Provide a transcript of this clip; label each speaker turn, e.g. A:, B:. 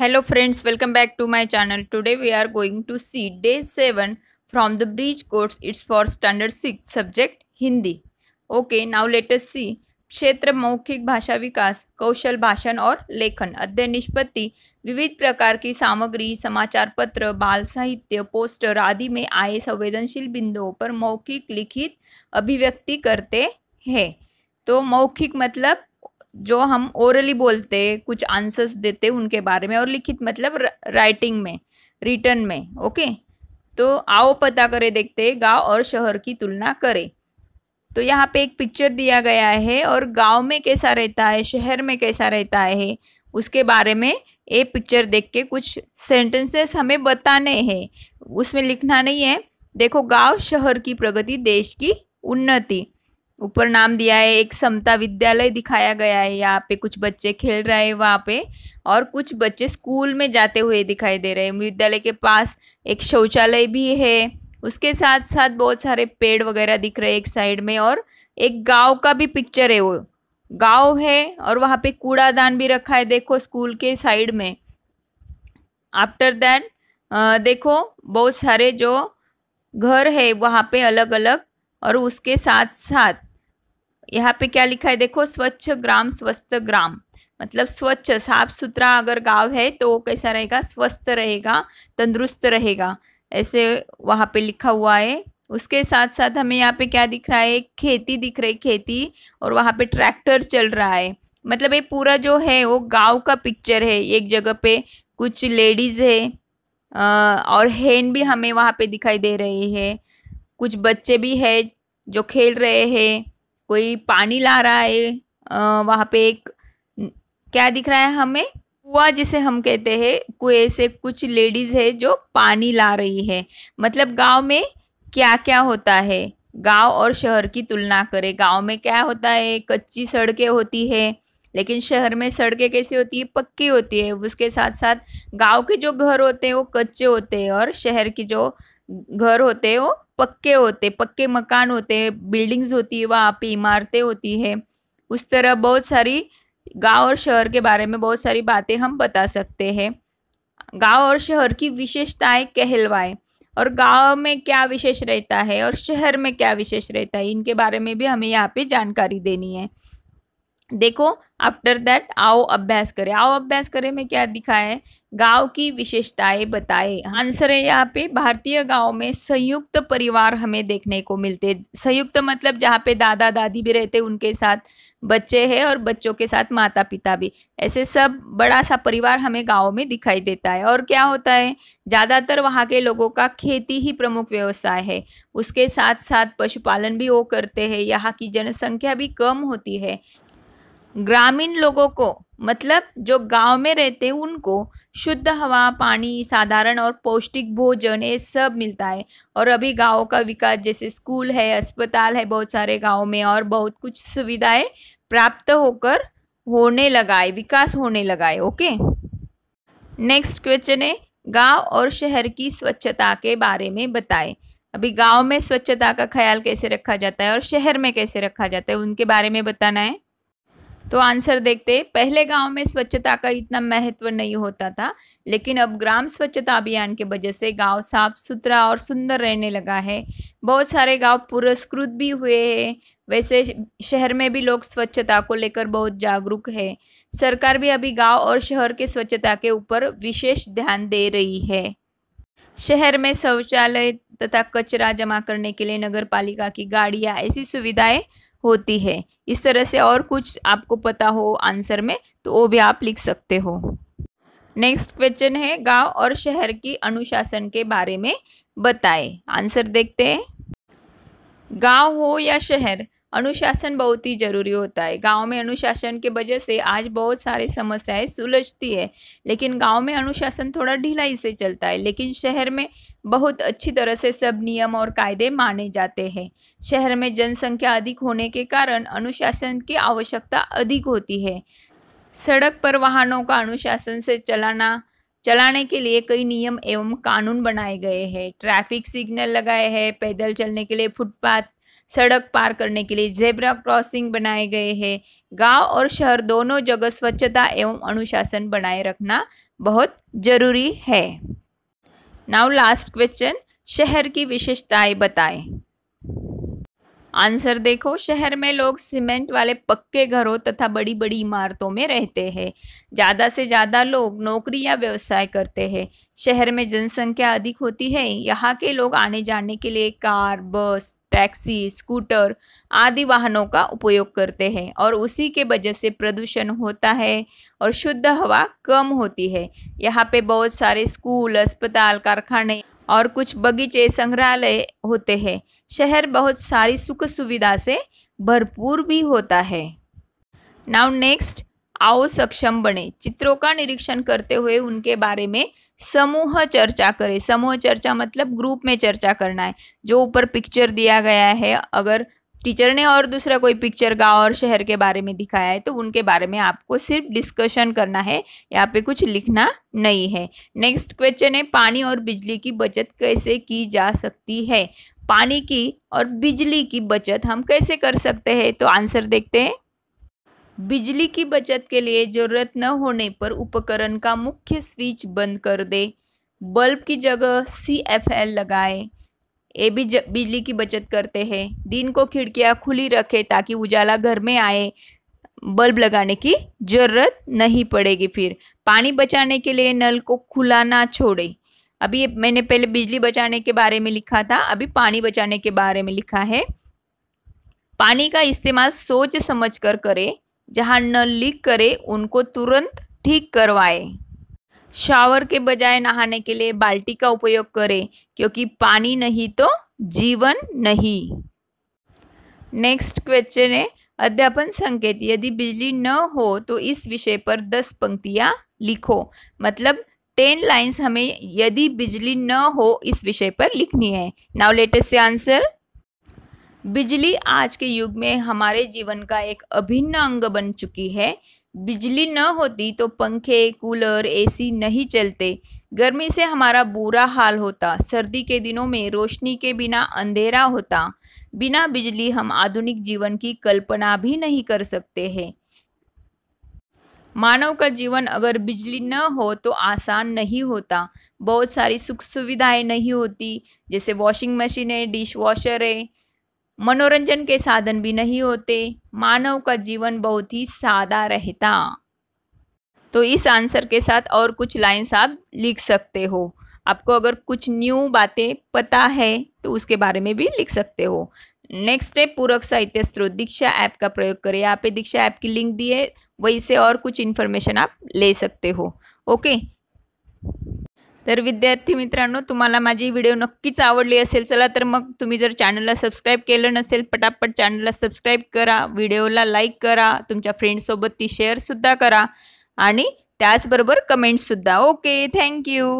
A: hello friends welcome back to my channel today we are going to see day seven from the bridge course it's for standard six subject Hindi okay now let's see क्षेत्र मौखिक भाषा विकास कौशल भाषण और लेखन अध्ययन निष्पत्ति विविध प्रकार की सामग्री समाचार पत्र बाल साहित्य पोस्टर आदि में आए संवेदनशील बिंदुओं पर मौखिक लिखित अभिव्यक्ति करते हैं तो मौखिक मतलब जो हम ओरली बोलते कुछ आंसर्स देते उनके बारे में और लिखित मतलब राइटिंग में रिटर्न में ओके तो आओ पता करें देखते गांव और शहर की तुलना करें तो यहाँ पे एक पिक्चर दिया गया है और गांव में कैसा रहता है शहर में कैसा रहता है उसके बारे में ये पिक्चर देख के कुछ सेंटेंसेस हमें बताने हैं उसमें लिखना नहीं है देखो गांव शहर की प्रगति देश की उन्नति ऊपर नाम दिया है एक समता विद्यालय दिखाया गया है यहाँ पे कुछ बच्चे खेल रहे हैं वहाँ पे और कुछ बच्चे स्कूल में जाते हुए दिखाई दे रहे हैं विद्यालय के पास एक शौचालय भी है उसके साथ साथ बहुत सारे पेड़ वगैरह दिख रहे हैं एक साइड में और एक गांव का भी पिक्चर है वो गांव है और वहाँ पे कूड़ादान भी रखा है देखो स्कूल के साइड में आफ्टर दैट देखो बहुत सारे जो घर है वहाँ पे अलग अलग और उसके साथ साथ यहाँ पे क्या लिखा है देखो स्वच्छ ग्राम स्वस्थ ग्राम मतलब स्वच्छ साफ सुथरा अगर गांव है तो कैसा रहेगा स्वस्थ रहेगा तंदुरुस्त रहेगा ऐसे वहाँ पे लिखा हुआ है उसके साथ साथ हमें यहाँ पे क्या दिख रहा है खेती दिख रही खेती और वहाँ पे ट्रैक्टर चल रहा है मतलब ये पूरा जो है वो गांव का पिक्चर है एक जगह पे कुछ लेडीज़ है और हैन भी हमें वहाँ पे दिखाई दे रही है कुछ बच्चे भी है जो खेल रहे हैं कोई पानी ला रहा है वहाँ पे एक क्या दिख रहा है हमें कुआ जिसे हम कहते हैं कुएं से कुछ लेडीज़ है जो पानी ला रही है मतलब गांव में क्या क्या होता है गांव और शहर की तुलना करें गांव में क्या होता है कच्ची सड़कें होती है लेकिन शहर में सड़कें कैसी होती है पक्की होती है उसके साथ साथ गांव के जो घर होते हैं वो कच्चे होते हैं और शहर के जो घर होते हैं वो पक्के होते पक्के मकान होते बिल्डिंग्स होती है वहाँ पे इमारतें होती है उस तरह बहुत सारी गांव और शहर के बारे में बहुत सारी बातें हम बता सकते हैं गांव और शहर की विशेषताएं कहलवाएं और गांव में क्या विशेष रहता है और शहर में क्या विशेष रहता है इनके बारे में भी हमें यहाँ पे जानकारी देनी है देखो आफ्टर दैट आओ अभ्यास करें आओ अभ्यास करें में क्या दिखा है गांव की विशेषताएं बताए आंसर है यहाँ पे भारतीय गांव में संयुक्त परिवार हमें देखने को मिलते संयुक्त मतलब जहाँ पे दादा दादी भी रहते उनके साथ बच्चे हैं और बच्चों के साथ माता पिता भी ऐसे सब बड़ा सा परिवार हमें गाँव में दिखाई देता है और क्या होता है ज़्यादातर वहाँ के लोगों का खेती ही प्रमुख व्यवसाय है उसके साथ साथ पशुपालन भी वो करते हैं यहाँ की जनसंख्या भी कम होती है ग्रामीण लोगों को मतलब जो गांव में रहते हैं उनको शुद्ध हवा पानी साधारण और पौष्टिक भोजन ये सब मिलता है और अभी गाँव का विकास जैसे स्कूल है अस्पताल है बहुत सारे गाँव में और बहुत कुछ सुविधाएं प्राप्त होकर होने लगा है विकास होने लगा है ओके नेक्स्ट क्वेश्चन है गांव और शहर की स्वच्छता के बारे में बताएं अभी गांव में स्वच्छता का ख्याल कैसे रखा जाता है और शहर में कैसे रखा जाता है उनके बारे में बताना है तो आंसर देखते पहले गांव में स्वच्छता का इतना महत्व नहीं होता था लेकिन अब ग्राम स्वच्छता अभियान के वजह से गांव साफ सुथरा और सुंदर रहने लगा है बहुत सारे गांव पुरस्कृत भी हुए हैं वैसे शहर में भी लोग स्वच्छता को लेकर बहुत जागरूक है सरकार भी अभी गांव और शहर के स्वच्छता के ऊपर विशेष ध्यान दे रही है शहर में शौचालय तथा कचरा जमा करने के लिए नगर पालिका की गाड़ियाँ ऐसी सुविधाएं होती है इस तरह से और कुछ आपको पता हो आंसर में तो वो भी आप लिख सकते हो नेक्स्ट क्वेश्चन है गांव और शहर की अनुशासन के बारे में बताएं आंसर देखते हैं गांव हो या शहर अनुशासन बहुत ही ज़रूरी होता है गांव में अनुशासन के वजह से आज बहुत सारी समस्याएं सुलझती है लेकिन गांव में अनुशासन थोड़ा ढिलाई से चलता है लेकिन शहर में बहुत अच्छी तरह से सब नियम और कायदे माने जाते हैं शहर में जनसंख्या अधिक होने के कारण अनुशासन की आवश्यकता अधिक होती है सड़क पर वाहनों का अनुशासन से चलाना चलाने के लिए कई नियम एवं कानून बनाए गए हैं ट्रैफिक सिग्नल लगाए हैं पैदल चलने के लिए फुटपाथ सड़क पार करने के लिए जेब्रा क्रॉसिंग बनाए गए हैं गांव और शहर दोनों जगह स्वच्छता एवं अनुशासन बनाए रखना बहुत जरूरी है नाउ लास्ट क्वेश्चन शहर की विशेषताएं बताएं आंसर देखो शहर में लोग सीमेंट वाले पक्के घरों तथा बड़ी बड़ी इमारतों में रहते हैं ज़्यादा से ज़्यादा लोग नौकरी या व्यवसाय करते हैं शहर में जनसंख्या अधिक होती है यहाँ के लोग आने जाने के लिए कार बस टैक्सी स्कूटर आदि वाहनों का उपयोग करते हैं और उसी के वजह से प्रदूषण होता है और शुद्ध हवा कम होती है यहाँ पे बहुत सारे स्कूल अस्पताल कारखाने और कुछ बगीचे संग्रहालय होते हैं शहर बहुत सारी सुख सुविधा से भरपूर भी होता है नाउ नेक्स्ट आओ सक्षम बने चित्रों का निरीक्षण करते हुए उनके बारे में समूह चर्चा करें समूह चर्चा मतलब ग्रुप में चर्चा करना है जो ऊपर पिक्चर दिया गया है अगर टीचर ने और दूसरा कोई पिक्चर गांव और शहर के बारे में दिखाया है तो उनके बारे में आपको सिर्फ डिस्कशन करना है यहाँ पे कुछ लिखना नहीं है नेक्स्ट क्वेश्चन है पानी और बिजली की बचत कैसे की जा सकती है पानी की और बिजली की बचत हम कैसे कर सकते हैं तो आंसर देखते हैं बिजली की बचत के लिए ज़रूरत न होने पर उपकरण का मुख्य स्विच बंद कर दे बल्ब की जगह सी एफ एल लगाए ये भी बिजली की बचत करते हैं दिन को खिड़कियाँ खुली रखें ताकि उजाला घर में आए बल्ब लगाने की ज़रूरत नहीं पड़ेगी फिर पानी बचाने के लिए नल को खुला ना छोड़े अभी मैंने पहले बिजली बचाने के बारे में लिखा था अभी पानी बचाने के बारे में लिखा है पानी का इस्तेमाल सोच समझ कर करें जहाँ नल लीक करे उनको तुरंत ठीक करवाएं शावर के बजाय नहाने के लिए बाल्टी का उपयोग करें क्योंकि पानी नहीं तो जीवन नहीं नेक्स्ट क्वेश्चन है अध्यापन संकेत यदि बिजली न हो तो इस विषय पर दस पंक्तियाँ लिखो मतलब टेन लाइन्स हमें यदि बिजली न हो इस विषय पर लिखनी है नाउ लेटेस्ट से आंसर बिजली आज के युग में हमारे जीवन का एक अभिन्न अंग बन चुकी है बिजली न होती तो पंखे कूलर एसी नहीं चलते गर्मी से हमारा बुरा हाल होता सर्दी के दिनों में रोशनी के बिना अंधेरा होता बिना बिजली हम आधुनिक जीवन की कल्पना भी नहीं कर सकते हैं मानव का जीवन अगर बिजली न हो तो आसान नहीं होता बहुत सारी सुख सुविधाएं नहीं होती जैसे वॉशिंग मशीन है डिश वॉशर है मनोरंजन के साधन भी नहीं होते मानव का जीवन बहुत ही सादा रहता तो इस आंसर के साथ और कुछ लाइन्स आप लिख सकते हो आपको अगर कुछ न्यू बातें पता है तो उसके बारे में भी लिख सकते हो नेक्स्ट है पूरक साहित्य स्रोत दीक्षा ऐप का प्रयोग करें यहाँ पे दीक्षा ऐप की लिंक दी है वहीं से और कुछ इन्फॉर्मेशन आप ले सकते हो ओके तर विद्यार्थी मित्रांनो तुम्हाला माझी व्हिडिओ नक्कीच आवडली असेल चला तर मग तुम्ही जर चॅनलला सबस्क्राईब केलं नसेल पटापट चॅनलला सबस्क्राईब करा व्हिडिओला लाईक करा तुमच्या फ्रेंडसोबत ती शेअरसुद्धा करा आणि त्याचबरोबर कमेंट्ससुद्धा ओके थँक्यू